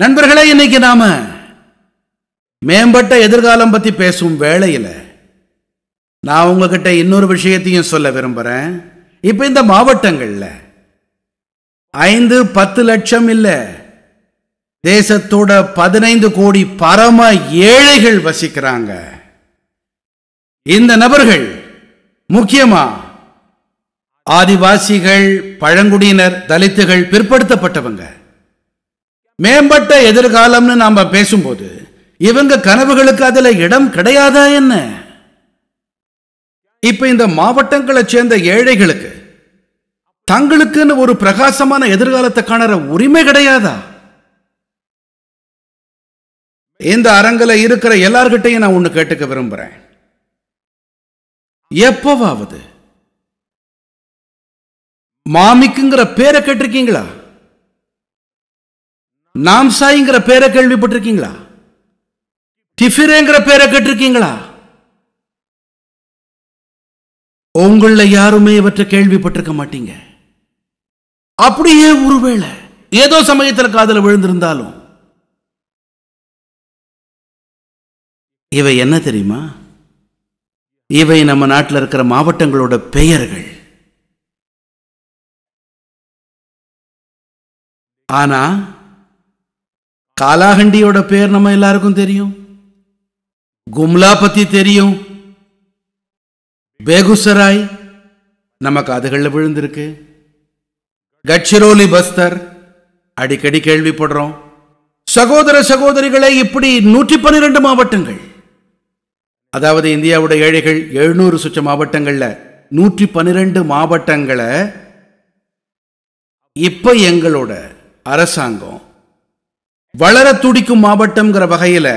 நண்பர்களே இன்னைக்கு நாம மேம்பட்ட எதிர்காலம் பற்றி பேசும் வேளையில் நான் உங்ககிட்ட இன்னொரு விஷயத்தையும் சொல்ல விரும்புகிறேன் இப்போ இந்த மாவட்டங்களில் ஐந்து பத்து லட்சம் இல்லை தேசத்தோட பதினைந்து கோடி பரம ஏழைகள் வசிக்கிறாங்க இந்த நபர்கள் முக்கியமா ஆதிவாசிகள் பழங்குடியினர் தலித்துகள் பிற்படுத்தப்பட்டவங்க மேம்பட்ட எதிர்காலம்னு நாம் பேசும்போது இவங்க கனவுகளுக்கு அதில் இடம் கிடையாதா என்ன இப்போ இந்த மாவட்டங்களை சேர்ந்த ஏழைகளுக்கு தங்களுக்குன்னு ஒரு பிரகாசமான எதிர்காலத்தை காணற உரிமை கிடையாதா இந்த அரங்கில் இருக்கிற எல்லார்கிட்டையும் நான் ஒன்று கேட்டுக்க விரும்புகிறேன் எப்போவாவது மாமிக்குங்கிற பேரை கேட்டிருக்கீங்களா நாம்சாய்ங்கிற பேரை கேள்விப்பட்டிருக்கீங்களா டிஃபிரேங்கிற பேரை கேட்டிருக்கீங்களா உங்களில் யாருமே இவற்றை கேள்விப்பட்டிருக்க மாட்டீங்க அப்படியே ஒருவேளை ஏதோ சமயத்தில் காதல விழுந்திருந்தாலும் இவை என்ன தெரியுமா இவை நம்ம நாட்டில் இருக்கிற மாவட்டங்களோட பெயர்கள் ஆனா காலாகண்டியோட பேர் நம்ம எல்லாருக்கும் தெரியும் கும்லா பற்றி தெரியும் பேகுசராய் நமக்கு அதுகளில் விழுந்திருக்கு கட்சிரோலி பஸ்தர் அடிக்கடி கேள்விப்படுறோம் சகோதர சகோதரிகளை இப்படி நூற்றி பன்னிரெண்டு மாவட்டங்கள் அதாவது இந்தியாவோட ஏழைகள் எழுநூறு சுற்ற மாவட்டங்களில் நூற்றி பன்னிரெண்டு மாவட்டங்களை இப்போ எங்களோட அரசாங்கம் வளர துடிக்கும் மாவட்டம்ங்கிற வகையில்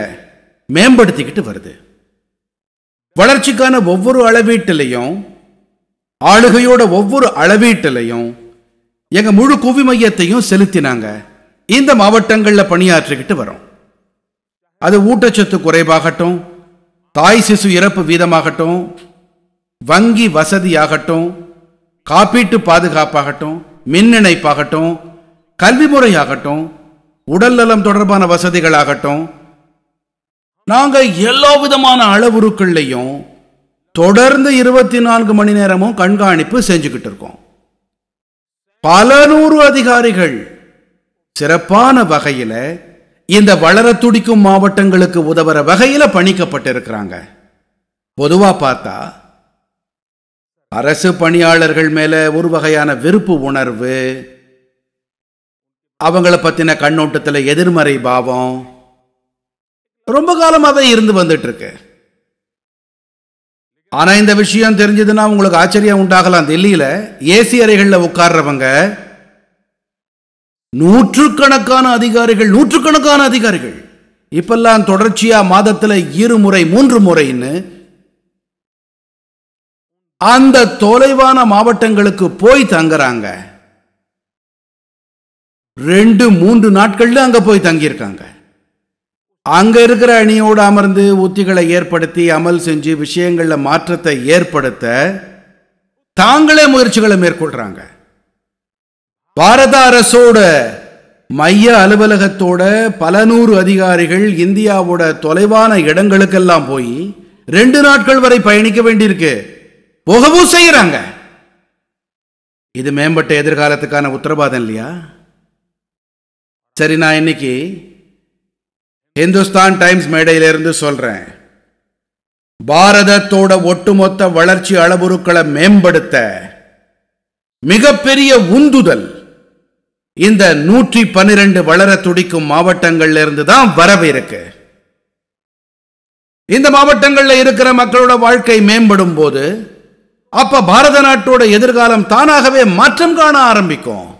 மேம்படுத்திக்கிட்டு வருது வளர்ச்சிக்கான ஒவ்வொரு அளவீட்டிலையும் ஆளுகையோட ஒவ்வொரு அளவீட்டிலையும் எங்கள் முழு குவி மையத்தையும் செலுத்தினாங்க இந்த மாவட்டங்களில் பணியாற்றிக்கிட்டு வரோம் அது ஊட்டச்சத்து குறைவாகட்டும் தாய் சிசு இறப்பு வீதமாகட்டும் வங்கி வசதியாகட்டும் காப்பீட்டு பாதுகாப்பாகட்டும் மின் இணைப்பாகட்டும் கல்வி முறையாகட்டும் உடல் நலம் தொடர்பான வசதிகளாகட்டும் நாங்கள் எல்லா விதமான அளவுருக்கள்லையும் தொடர்ந்து இருபத்தி நான்கு மணி நேரமும் கண்காணிப்பு செஞ்சுக்கிட்டு இருக்கோம் பல நூறு அதிகாரிகள் சிறப்பான வகையில் இந்த வளர துடிக்கும் மாவட்டங்களுக்கு உதவுற வகையில் பணிக்கப்பட்டிருக்கிறாங்க பொதுவாக பார்த்தா அரசு பணியாளர்கள் மேலே ஒரு வகையான வெறுப்பு உணர்வு அவங்கள பற்றின கண்ணோட்டத்தில் எதிர்மறை பாவம் ரொம்ப தான் இருந்து இருக்கு ஆனால் இந்த விஷயம் தெரிஞ்சதுன்னா உங்களுக்கு ஆச்சரியம் உண்டாகலாம் டெல்லியில் ஏசி அறைகளில் உட்கார்றவங்க நூற்றுக்கணக்கான அதிகாரிகள் நூற்றுக்கணக்கான அதிகாரிகள் இப்பெல்லாம் தொடர்ச்சியாக மாதத்தில் இருமுறை மூன்று முறைன்னு அந்த தொலைவான மாவட்டங்களுக்கு போய் தங்குறாங்க ரெண்டு மூன்று நாட்கள் அங்கே போய் தங்கியிருக்காங்க அங்கே இருக்கிற அணியோடு அமர்ந்து உத்திகளை ஏற்படுத்தி அமல் செஞ்சு விஷயங்களில் மாற்றத்தை ஏற்படுத்த தாங்களே முயற்சிகளை மேற்கொள்கிறாங்க பாரத அரசோட மைய அலுவலகத்தோட பல நூறு அதிகாரிகள் இந்தியாவோட தொலைவான இடங்களுக்கெல்லாம் போய் ரெண்டு நாட்கள் வரை பயணிக்க வேண்டியிருக்கு போகவும் செய்கிறாங்க இது மேம்பட்ட எதிர்காலத்துக்கான உத்தரவாதம் இல்லையா சரி நான் இன்னைக்கு இந்துஸ்தான் டைம்ஸ் மேடையிலிருந்து சொல்கிறேன் பாரதத்தோட ஒட்டுமொத்த வளர்ச்சி அளவுருக்களை மேம்படுத்த மிகப்பெரிய உந்துதல் இந்த நூற்றி பன்னிரண்டு வளர துடிக்கும் மாவட்டங்கள்ல இருந்து தான் வரவிருக்கு இந்த மாவட்டங்களில் இருக்கிற மக்களோட வாழ்க்கை மேம்படும் போது அப்ப பாரத நாட்டோட எதிர்காலம் தானாகவே மாற்றம் காண ஆரம்பிக்கும்